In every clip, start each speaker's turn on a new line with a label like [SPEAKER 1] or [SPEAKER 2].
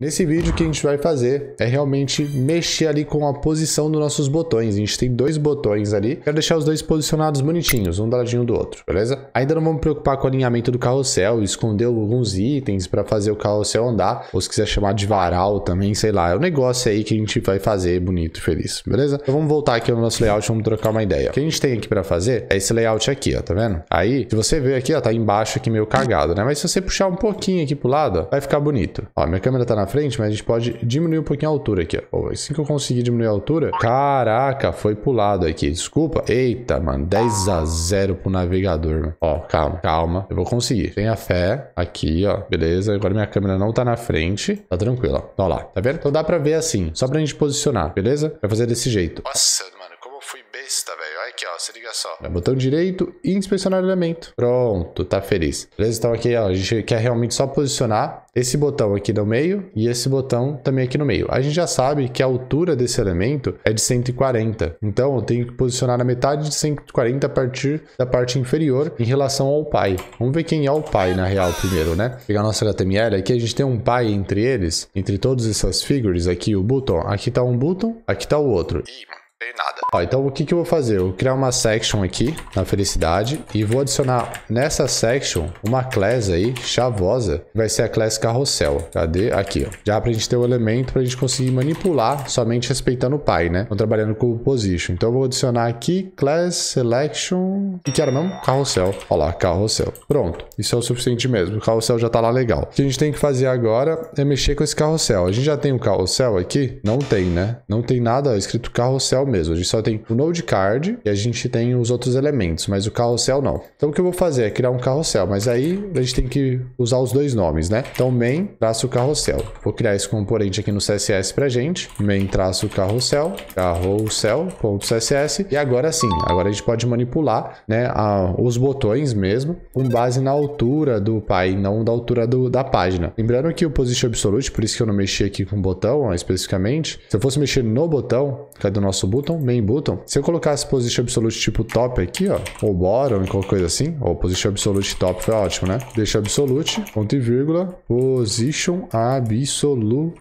[SPEAKER 1] Nesse vídeo o que a gente vai fazer é realmente mexer ali com a posição dos nossos botões. A gente tem dois botões ali. Quero deixar os dois posicionados bonitinhos, um do ladinho do outro, beleza? Ainda não vamos preocupar com o alinhamento do carrossel, esconder alguns itens para fazer o carrossel andar, ou se quiser chamar de varal também, sei lá. É um negócio aí que a gente vai fazer bonito, feliz, beleza? Então vamos voltar aqui no nosso layout, e vamos trocar uma ideia. O que a gente tem aqui para fazer é esse layout aqui, ó, tá vendo? Aí, se você ver aqui, ó, tá embaixo aqui meio cagado, né? Mas se você puxar um pouquinho aqui pro lado, ó, vai ficar bonito. Ó, minha câmera tá na frente, mas a gente pode diminuir um pouquinho a altura aqui, ó. Assim que eu conseguir diminuir a altura... Caraca, foi pulado aqui. Desculpa. Eita, mano. 10 a 0 pro navegador, mano. Ó, calma, calma. Eu vou conseguir. Tenha fé. Aqui, ó. Beleza. Agora minha câmera não tá na frente. Tá tranquilo, ó. Ó lá. Tá vendo? Então dá pra ver assim. Só pra gente posicionar, beleza? Vai fazer desse jeito. Nossa, mano. Como eu fui besta, velho. Aqui, ó, se liga só. Botão direito e inspecionar elemento. Pronto, tá feliz. Beleza? Então aqui, ó, a gente quer realmente só posicionar esse botão aqui no meio e esse botão também aqui no meio. A gente já sabe que a altura desse elemento é de 140. Então, eu tenho que posicionar na metade de 140 a partir da parte inferior em relação ao pai. Vamos ver quem é o pai, na real, primeiro, né? Pegar nossa HTML aqui, a gente tem um pai entre eles, entre todas essas figures aqui, o button. Aqui tá um button, aqui tá o outro. Ih, tem nada. Ó, então o que, que eu vou fazer? Eu vou criar uma section aqui na felicidade e vou adicionar nessa section uma class aí, chavosa, vai ser a class carrossel. Cadê? Aqui, ó. Já pra gente ter o um elemento pra gente conseguir manipular somente respeitando o pai, né? Então trabalhando com o position. Então eu vou adicionar aqui class selection... E que era o Carrossel. Ó lá, carrossel. Pronto. Isso é o suficiente mesmo. O carrossel já tá lá legal. O que a gente tem que fazer agora é mexer com esse carrossel. A gente já tem o um carrossel aqui? Não tem, né? Não tem nada escrito carrossel mesmo. A gente só tem o node card e a gente tem os outros elementos, mas o carrossel não. Então o que eu vou fazer é criar um carrossel, mas aí a gente tem que usar os dois nomes, né? Então main traço carrossel. Vou criar esse componente aqui no CSS pra gente. Main traço carrossel, carrossel.css. E agora sim, agora a gente pode manipular né, a, os botões mesmo com base na altura do pai, não da altura do, da página. Lembrando que o position absolute, por isso que eu não mexi aqui com o botão especificamente. Se eu fosse mexer no botão, cadê o nosso botão? button, main button. Se eu colocasse position absolute tipo top aqui, ó, ou bottom, qualquer coisa assim, ou position absolute top foi ótimo, né? Deixa absolute, ponto e vírgula, position absolute.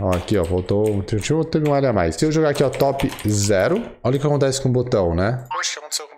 [SPEAKER 1] Ó, aqui, ó, voltou, teve uma área a mais. Se eu jogar aqui, ó, top zero, olha o que acontece com o botão, né? aconteceu com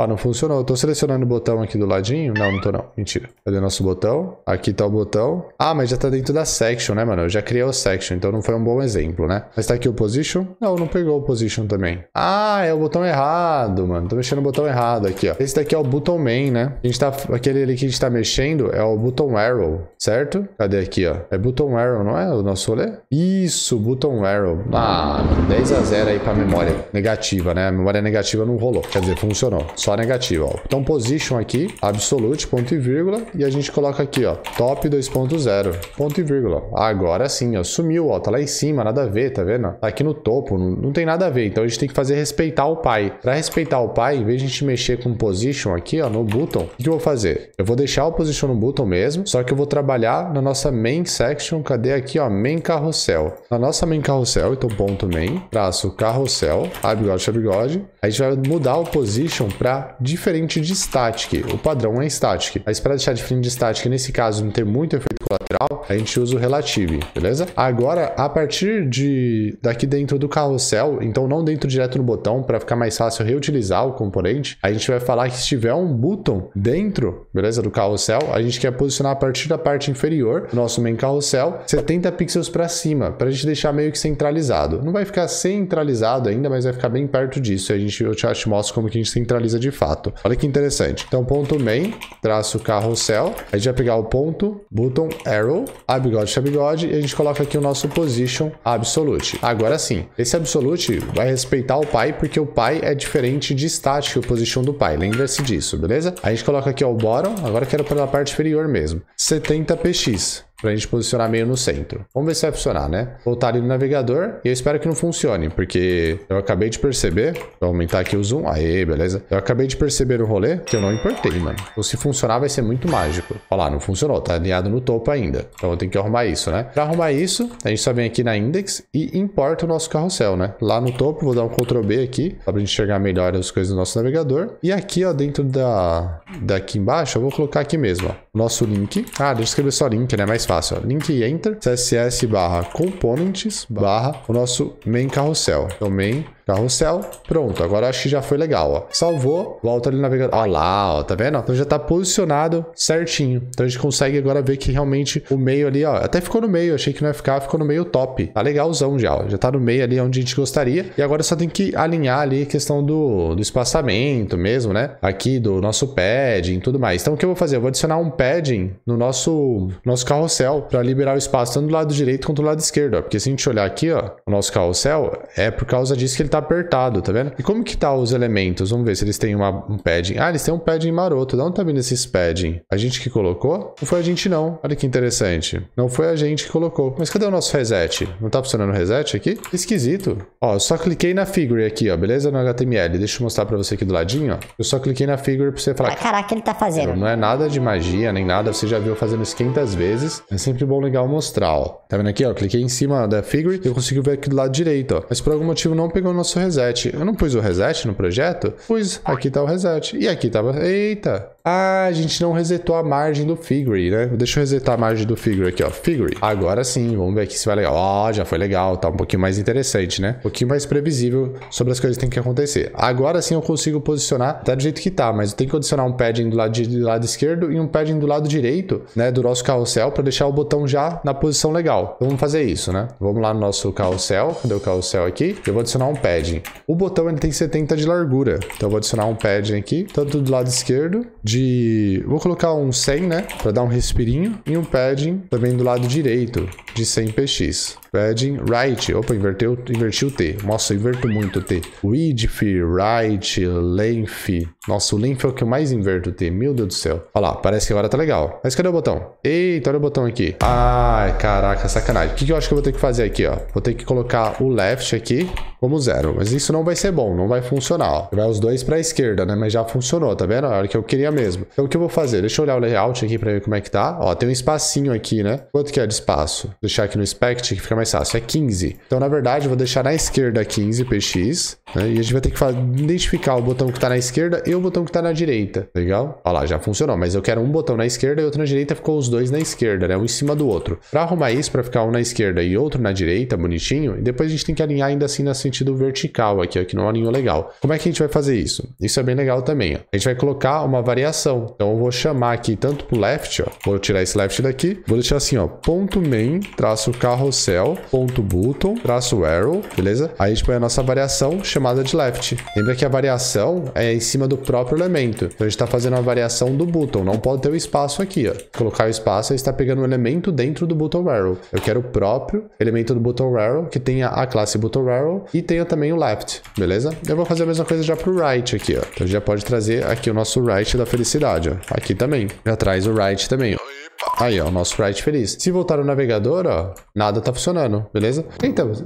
[SPEAKER 1] ah, não funcionou. Eu tô selecionando o botão aqui do ladinho. Não, não tô não. Mentira. Cadê o nosso botão? Aqui tá o botão. Ah, mas já tá dentro da section, né, mano? Eu já criei o section, então não foi um bom exemplo, né? Mas tá aqui o position. Não, não pegou o position também. Ah, é o botão errado, mano. Tô mexendo no botão errado aqui, ó. Esse daqui é o button main, né? A gente tá... Aquele ali que a gente tá mexendo é o button arrow, certo? Cadê aqui, ó? É button arrow, não é o nosso rolê? Isso, button arrow. Ah, 10 a 0 aí pra memória negativa, né? A memória negativa não rolou. Quer dizer, funcionou. Só negativo, ó. Então, position aqui, absolute, ponto e vírgula. E a gente coloca aqui, ó, top 2.0, ponto e vírgula. Agora sim, ó, sumiu, ó. Tá lá em cima, nada a ver, tá vendo? Tá aqui no topo, não, não tem nada a ver. Então, a gente tem que fazer respeitar o pai. Para respeitar o pai, em vez de a gente mexer com position aqui, ó, no button, o que eu vou fazer? Eu vou deixar o position no button mesmo, só que eu vou trabalhar na nossa main section, cadê aqui, ó, main carrossel. Na nossa main carrossel, então ponto main, traço carrossel, abigode, abigode. A gente vai mudar o position para diferente de static. O padrão é static. mas para deixar diferente de static, nesse caso, não ter muito efeito lateral, a gente usa o relative, beleza? Agora, a partir de daqui dentro do carrossel, então não dentro direto no botão, para ficar mais fácil reutilizar o componente, a gente vai falar que se tiver um button dentro, beleza, do carrossel, a gente quer posicionar a partir da parte inferior do nosso main carrossel, 70 pixels para cima, para a gente deixar meio que centralizado. Não vai ficar centralizado ainda, mas vai ficar bem perto disso. A gente, eu já te mostro como que a gente centraliza de fato. Olha que interessante. Então, ponto main, traço carrossel, a gente vai pegar o ponto, button arrow, a bigode a bigode, e a gente coloca aqui o nosso position absolute. Agora sim, esse absolute vai respeitar o pai, porque o pai é diferente de static, o position do pai. Lembra-se disso, beleza? A gente coloca aqui ó, o bottom, agora quero pela parte inferior mesmo, 70px. Pra gente posicionar meio no centro. Vamos ver se vai funcionar, né? Voltar ali no navegador. E eu espero que não funcione, porque eu acabei de perceber. Vou aumentar aqui o zoom. Aê, beleza. Eu acabei de perceber o rolê que eu não importei, mano. Então, se funcionar, vai ser muito mágico. Olha lá, não funcionou. Tá alinhado no topo ainda. Então, eu tenho que arrumar isso, né? Pra arrumar isso, a gente só vem aqui na index e importa o nosso carrossel, né? Lá no topo, vou dar um Ctrl B aqui, só pra gente enxergar melhor as coisas do nosso navegador. E aqui, ó, dentro da... daqui embaixo, eu vou colocar aqui mesmo, ó, o nosso link. Ah, deixa eu escrever só link, né? Mais fácil. Ó. Link enter, css barra components barra o nosso main carrossel. Então main Carrossel. Pronto, agora acho que já foi legal, ó. Salvou, volta ali navegando. Ó lá, ó, tá vendo? Então já tá posicionado certinho. Então a gente consegue agora ver que realmente o meio ali, ó, até ficou no meio, achei que não ia ficar, ficou no meio top. Tá legalzão já, ó. Já tá no meio ali onde a gente gostaria. E agora só tem que alinhar ali a questão do, do espaçamento mesmo, né? Aqui do nosso padding e tudo mais. Então o que eu vou fazer? Eu vou adicionar um padding no nosso, nosso carrossel para liberar o espaço tanto do lado direito quanto do lado esquerdo, ó. Porque se a gente olhar aqui, ó, o nosso carrossel é por causa disso que ele tá tá apertado, tá vendo? E como que tá os elementos? Vamos ver se eles têm uma, um padding. Ah, eles têm um padding maroto. De onde tá vindo esses padding? A gente que colocou? Não foi a gente não. Olha que interessante. Não foi a gente que colocou. Mas cadê o nosso reset? Não tá funcionando o reset aqui? Esquisito. Ó, eu só cliquei na figure aqui, ó, beleza? No HTML. Deixa eu mostrar pra você aqui do ladinho, ó. Eu só cliquei na figure pra você falar... Ah, caraca, ele tá fazendo. Não é nada de magia, nem nada. Você já viu fazendo isso 500 vezes. É sempre bom legal mostrar, ó. Tá vendo aqui, ó? Cliquei em cima da figure e eu consigo ver aqui do lado direito, ó. Mas por algum motivo não pegou o nosso o reset. Eu não pus o reset no projeto? Pus, aqui tá o reset. E aqui tava. Eita! Ah, a gente não resetou a margem do Figure, né? Deixa eu resetar a margem do Figure aqui, ó. Figure. Agora sim, vamos ver aqui se vai legal. Ó, oh, já foi legal, tá um pouquinho mais interessante, né? Um pouquinho mais previsível sobre as coisas que tem que acontecer. Agora sim eu consigo posicionar, tá do jeito que tá, mas eu tenho que adicionar um padding do lado, de, do lado esquerdo e um padding do lado direito, né? Do nosso carrossel, para deixar o botão já na posição legal. Então, vamos fazer isso, né? Vamos lá no nosso carrossel. Cadê o carrossel aqui? Eu vou adicionar um padding. O botão ele tem 70 de largura. Então eu vou adicionar um padding aqui, tanto do lado esquerdo, de de... Vou colocar um 100, né? Para dar um respirinho. E um padding também do lado direito de 100px. Padding, write, opa, inverteu, inverti o T. Nossa, eu inverto muito o T. Width, right, length. Nossa, o length é o que eu mais inverto o T, meu Deus do céu. Olha lá, parece que agora tá legal. Mas cadê o botão? Eita, olha o botão aqui. Ai, caraca, sacanagem. O que, que eu acho que eu vou ter que fazer aqui, ó? Vou ter que colocar o left aqui como zero. Mas isso não vai ser bom, não vai funcionar, ó. Vai os dois pra esquerda, né? Mas já funcionou, tá vendo? É a hora que eu queria mesmo. Então o que eu vou fazer? Deixa eu olhar o layout aqui pra ver como é que tá. Ó, tem um espacinho aqui, né? Quanto que é de espaço? Vou deixar aqui no inspect que fica mais mais fácil, é 15. Então, na verdade, eu vou deixar na esquerda 15 px, né? e a gente vai ter que identificar o botão que está na esquerda e o botão que está na direita, tá legal? Olha lá, já funcionou, mas eu quero um botão na esquerda e outro na direita, ficou os dois na esquerda, né? Um em cima do outro. Para arrumar isso, para ficar um na esquerda e outro na direita, bonitinho, e depois a gente tem que alinhar ainda assim no sentido vertical aqui, ó, que não é alinhou legal. Como é que a gente vai fazer isso? Isso é bem legal também, ó. A gente vai colocar uma variação. Então, eu vou chamar aqui tanto pro left, ó, vou tirar esse left daqui, vou deixar assim, ó, ponto main, traço carrossel, button traço arrow, beleza? Aí a gente põe a nossa variação chamada de left. Lembra que a variação é em cima do próprio elemento. Então a gente está fazendo a variação do button, não pode ter o um espaço aqui, ó. Colocar o espaço, aí está pegando um elemento dentro do button arrow. Eu quero o próprio elemento do button arrow, que tenha a classe button arrow e tenha também o left, beleza? Eu vou fazer a mesma coisa já para o right aqui, ó. Então já pode trazer aqui o nosso right da felicidade, ó. Aqui também. Já traz o right também, ó. Aí, ó, nosso Sprite feliz. Se voltar o navegador, ó, nada tá funcionando, beleza? Tentamos.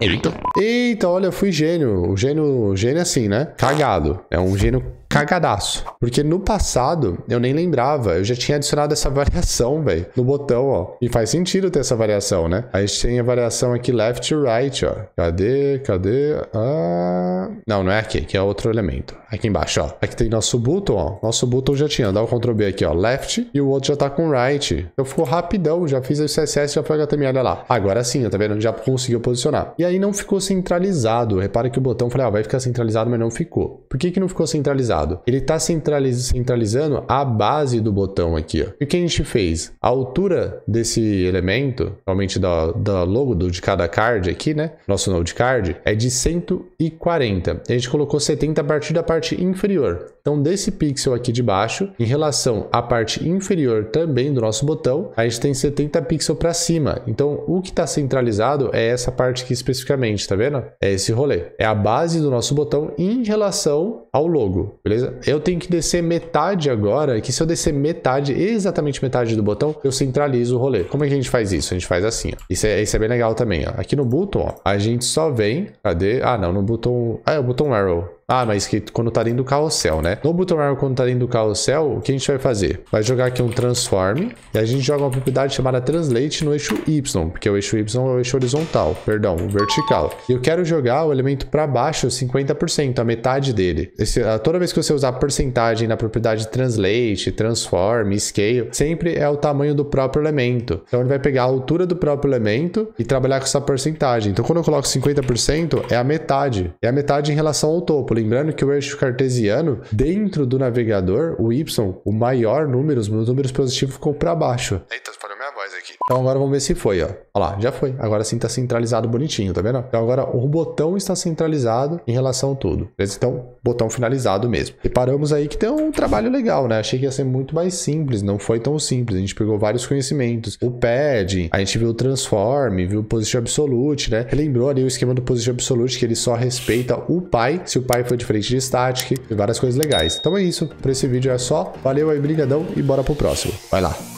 [SPEAKER 1] Eita. Eita, olha, eu fui gênio. O gênio, o gênio é assim, né? Cagado. É um gênio cagadaço. Porque no passado, eu nem lembrava, eu já tinha adicionado essa variação, velho, no botão, ó. E faz sentido ter essa variação, né? A gente tem a variação aqui left e right, ó. Cadê? Cadê? Ah... Não, não é aqui, aqui é outro elemento. Aqui embaixo, ó. Aqui tem nosso button, ó. Nosso button já tinha, dá o Ctrl B aqui, ó, left, e o outro já tá com right. Então ficou rapidão, já fiz o CSS, já foi HTML, olha lá. Agora sim, tá vendo? Já conseguiu posicionar. E aí não ficou centralizado. Repara que o botão, falei, ó, ah, vai ficar centralizado, mas não ficou. Por que que não ficou centralizado? centralizado. Ele está centralizando a base do botão aqui. Ó. E o que a gente fez? A altura desse elemento, realmente da, da logo do, de cada card aqui, né? Nosso node card, é de 140. A gente colocou 70 a partir da parte inferior. Então, desse pixel aqui de baixo, em relação à parte inferior também do nosso botão, a gente tem 70 pixels para cima. Então, o que está centralizado é essa parte aqui especificamente, tá vendo? É esse rolê. É a base do nosso botão em relação ao logo, beleza? beleza? Eu tenho que descer metade agora, que se eu descer metade, exatamente metade do botão, eu centralizo o rolê. Como é que a gente faz isso? A gente faz assim, ó. Isso é, isso é bem legal também, ó. Aqui no button, ó, a gente só vem... Cadê? Ah, não, no button... Ah, é o button arrow. Ah, mas que quando tá dentro do carrossel, né? No button arrow, quando tá dentro do carrossel, o que a gente vai fazer? Vai jogar aqui um transform e a gente joga uma propriedade chamada translate no eixo Y, porque o eixo Y é o eixo horizontal, perdão, vertical. E eu quero jogar o elemento para baixo 50%, a metade dele. Esse, ah, toda vez que você usar porcentagem na propriedade translate, transform, scale, sempre é o tamanho do próprio elemento. Então ele vai pegar a altura do próprio elemento e trabalhar com essa porcentagem. Então quando eu coloco 50%, é a metade. É a metade em relação ao topo. Lembrando que o eixo cartesiano, dentro do navegador, o Y, o maior número os números positivos ficou para baixo. Eita, mais aqui. Então agora vamos ver se foi, ó. Olha lá, já foi. Agora sim está centralizado bonitinho, tá vendo? Então agora o botão está centralizado em relação a tudo. Beleza? Então, botão finalizado mesmo. Reparamos aí que tem um trabalho legal, né? Achei que ia ser muito mais simples, não foi tão simples. A gente pegou vários conhecimentos. O pad, a gente viu o transform, viu o position absolute, né? Lembrou ali o esquema do position absolute, que ele só respeita o pai, se o pai for diferente de static, várias coisas legais. Então é isso. Para esse vídeo é só. Valeu aí, brigadão e bora pro próximo. Vai lá.